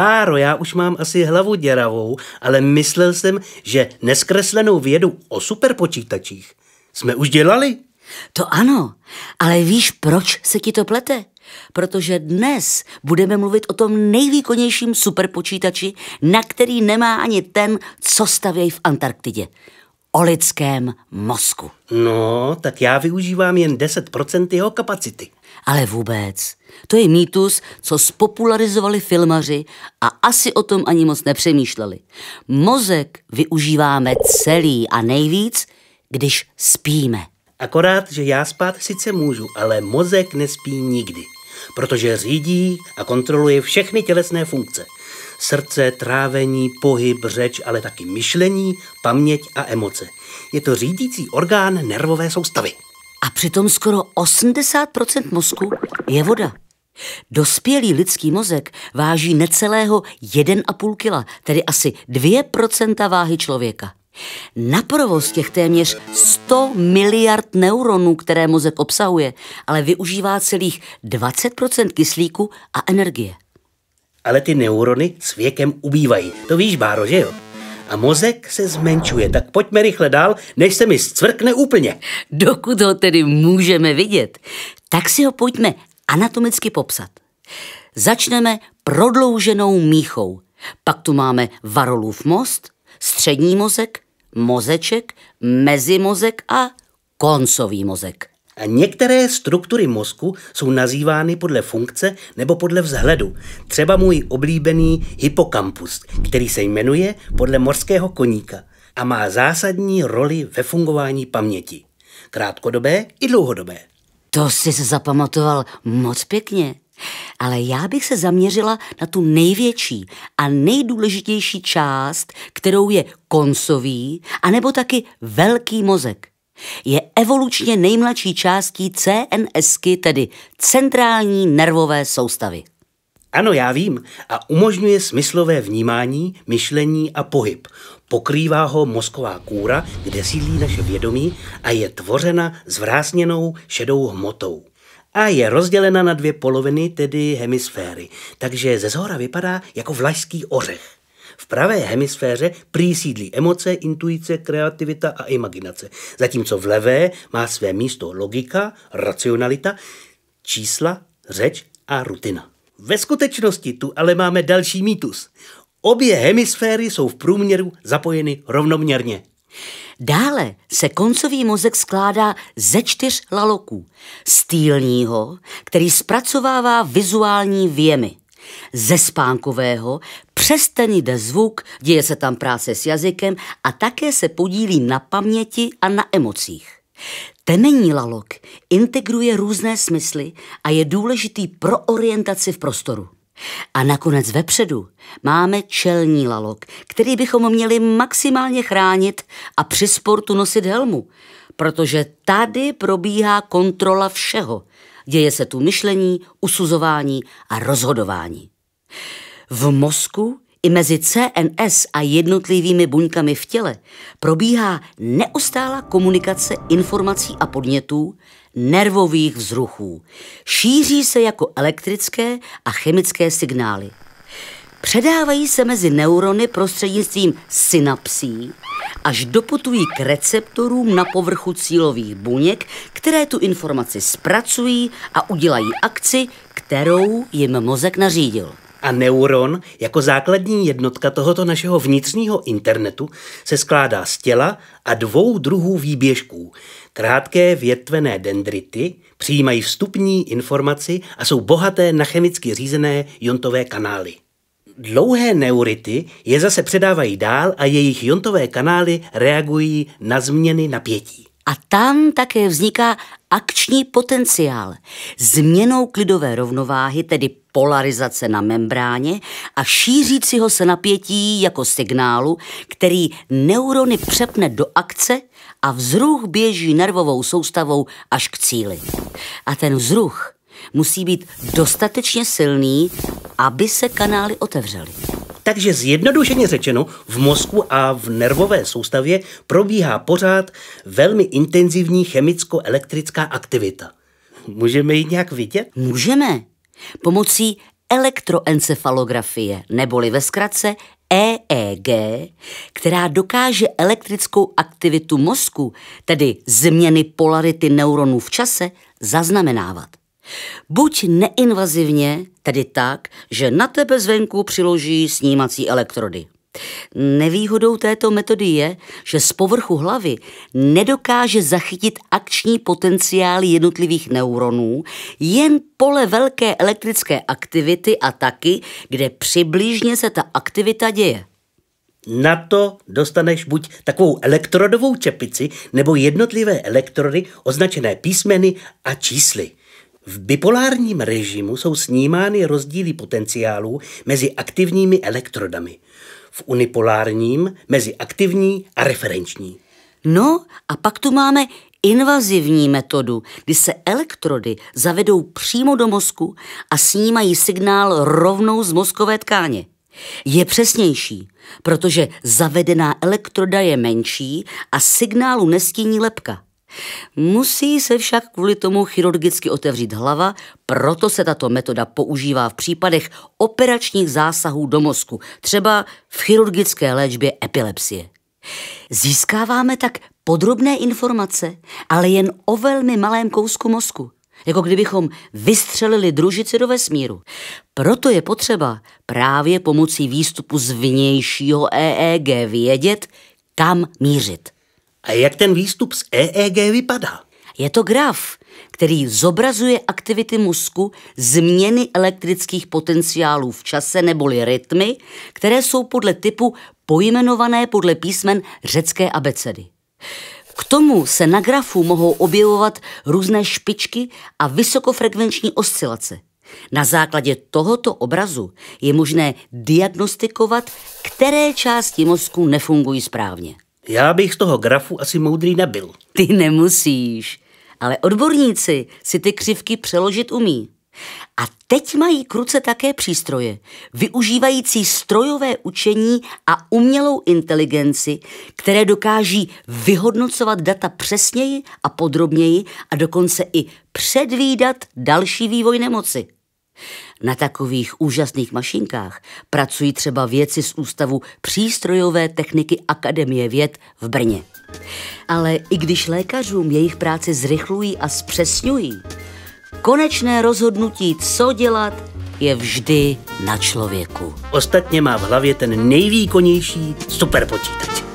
Báro, já už mám asi hlavu děravou, ale myslel jsem, že neskreslenou vědu o superpočítačích jsme už dělali. To ano, ale víš, proč se ti to plete? Protože dnes budeme mluvit o tom nejvýkonnějším superpočítači, na který nemá ani ten, co stavějí v Antarktidě. O lidském mozku. No, tak já využívám jen 10% jeho kapacity. Ale vůbec. To je mýtus, co spopularizovali filmaři a asi o tom ani moc nepřemýšleli. Mozek využíváme celý a nejvíc, když spíme. Akorát, že já spát sice můžu, ale mozek nespí nikdy, protože řídí a kontroluje všechny tělesné funkce. Srdce, trávení, pohyb, řeč, ale taky myšlení, paměť a emoce. Je to řídící orgán nervové soustavy. A přitom skoro 80% mozku je voda. Dospělý lidský mozek váží necelého 1,5 kg, tedy asi 2% váhy člověka. Na provoz těch téměř 100 miliard neuronů, které mozek obsahuje, ale využívá celých 20% kyslíku a energie. Ale ty neurony s věkem ubývají. To víš, Báro, že jo? a mozek se zmenšuje. Tak pojďme rychle dál, než se mi zcvrkne úplně. Dokud ho tedy můžeme vidět, tak si ho pojďme anatomicky popsat. Začneme prodlouženou míchou. Pak tu máme varolův most, střední mozek, mozeček, mezimozek a koncový mozek. A některé struktury mozku jsou nazývány podle funkce nebo podle vzhledu. Třeba můj oblíbený hypokampus, který se jmenuje podle morského koníka a má zásadní roli ve fungování paměti. Krátkodobé i dlouhodobé. To jsi zapamatoval moc pěkně. Ale já bych se zaměřila na tu největší a nejdůležitější část, kterou je koncový, anebo taky velký mozek je evolučně nejmladší částí CNSky, tedy centrální nervové soustavy. Ano, já vím. A umožňuje smyslové vnímání, myšlení a pohyb. Pokrývá ho mozková kůra, kde sídlí naše vědomí a je tvořena zvrásněnou šedou hmotou. A je rozdělena na dvě poloviny, tedy hemisféry. Takže ze zhora vypadá jako vlašský ořech. V pravé hemisféře přísídlí emoce, intuice, kreativita a imaginace, zatímco v levé má své místo logika, racionalita, čísla, řeč a rutina. Ve skutečnosti tu ale máme další mýtus. Obě hemisféry jsou v průměru zapojeny rovnoměrně. Dále se koncový mozek skládá ze čtyř laloků. Stýlního, který zpracovává vizuální věmy. Ze spánkového přes ten jde zvuk, děje se tam práce s jazykem a také se podílí na paměti a na emocích. Temení lalok integruje různé smysly a je důležitý pro orientaci v prostoru. A nakonec vepředu máme čelní lalok, který bychom měli maximálně chránit a při sportu nosit helmu, protože tady probíhá kontrola všeho – Děje se tu myšlení, usuzování a rozhodování. V mozku i mezi CNS a jednotlivými buňkami v těle probíhá neustálá komunikace informací a podnětů, nervových vzruchů. Šíří se jako elektrické a chemické signály. Předávají se mezi neurony prostřednictvím synapsí, až doputují k receptorům na povrchu cílových buněk, které tu informaci zpracují a udělají akci, kterou jim mozek nařídil. A neuron jako základní jednotka tohoto našeho vnitřního internetu se skládá z těla a dvou druhů výběžků. Krátké větvené dendrity přijímají vstupní informaci a jsou bohaté na chemicky řízené jontové kanály. Dlouhé neurity je zase předávají dál a jejich jontové kanály reagují na změny napětí. A tam také vzniká akční potenciál. Změnou klidové rovnováhy, tedy polarizace na membráně a šířícího se napětí jako signálu, který neurony přepne do akce a vzruch běží nervovou soustavou až k cíli. A ten vzruch musí být dostatečně silný, aby se kanály otevřely. Takže zjednodušeně řečeno, v mozku a v nervové soustavě probíhá pořád velmi intenzivní chemicko-elektrická aktivita. Můžeme ji nějak vidět? Můžeme. Pomocí elektroencefalografie, neboli ve zkratce EEG, která dokáže elektrickou aktivitu mozku, tedy změny polarity neuronů v čase, zaznamenávat. Buď neinvazivně, tedy tak, že na tebe zvenku přiloží snímací elektrody. Nevýhodou této metody je, že z povrchu hlavy nedokáže zachytit akční potenciál jednotlivých neuronů, jen pole velké elektrické aktivity a taky, kde přibližně se ta aktivita děje. Na to dostaneš buď takovou elektrodovou čepici nebo jednotlivé elektrody označené písmeny a čísly. V bipolárním režimu jsou snímány rozdíly potenciálů mezi aktivními elektrodami. V unipolárním mezi aktivní a referenční. No a pak tu máme invazivní metodu, kdy se elektrody zavedou přímo do mozku a snímají signál rovnou z mozkové tkáně. Je přesnější, protože zavedená elektroda je menší a signálu nestíní lepka. Musí se však kvůli tomu chirurgicky otevřít hlava, proto se tato metoda používá v případech operačních zásahů do mozku, třeba v chirurgické léčbě epilepsie. Získáváme tak podrobné informace, ale jen o velmi malém kousku mozku, jako kdybychom vystřelili družici do vesmíru. Proto je potřeba právě pomocí výstupu z vnějšího EEG vědět, kam mířit. A jak ten výstup z EEG vypadá? Je to graf, který zobrazuje aktivity mozku, změny elektrických potenciálů v čase neboli rytmy, které jsou podle typu pojmenované podle písmen řecké abecedy. K tomu se na grafu mohou objevovat různé špičky a vysokofrekvenční oscilace. Na základě tohoto obrazu je možné diagnostikovat, které části mozku nefungují správně. Já bych z toho grafu asi moudrý nebyl. Ty nemusíš, ale odborníci si ty křivky přeložit umí. A teď mají kruce také přístroje, využívající strojové učení a umělou inteligenci, které dokáží vyhodnocovat data přesněji a podrobněji a dokonce i předvídat další vývoj nemoci. Na takových úžasných mašinkách pracují třeba věci z Ústavu přístrojové techniky Akademie věd v Brně. Ale i když lékařům jejich práci zrychlují a zpřesňují, konečné rozhodnutí, co dělat, je vždy na člověku. Ostatně má v hlavě ten nejvýkonnější superpočítač.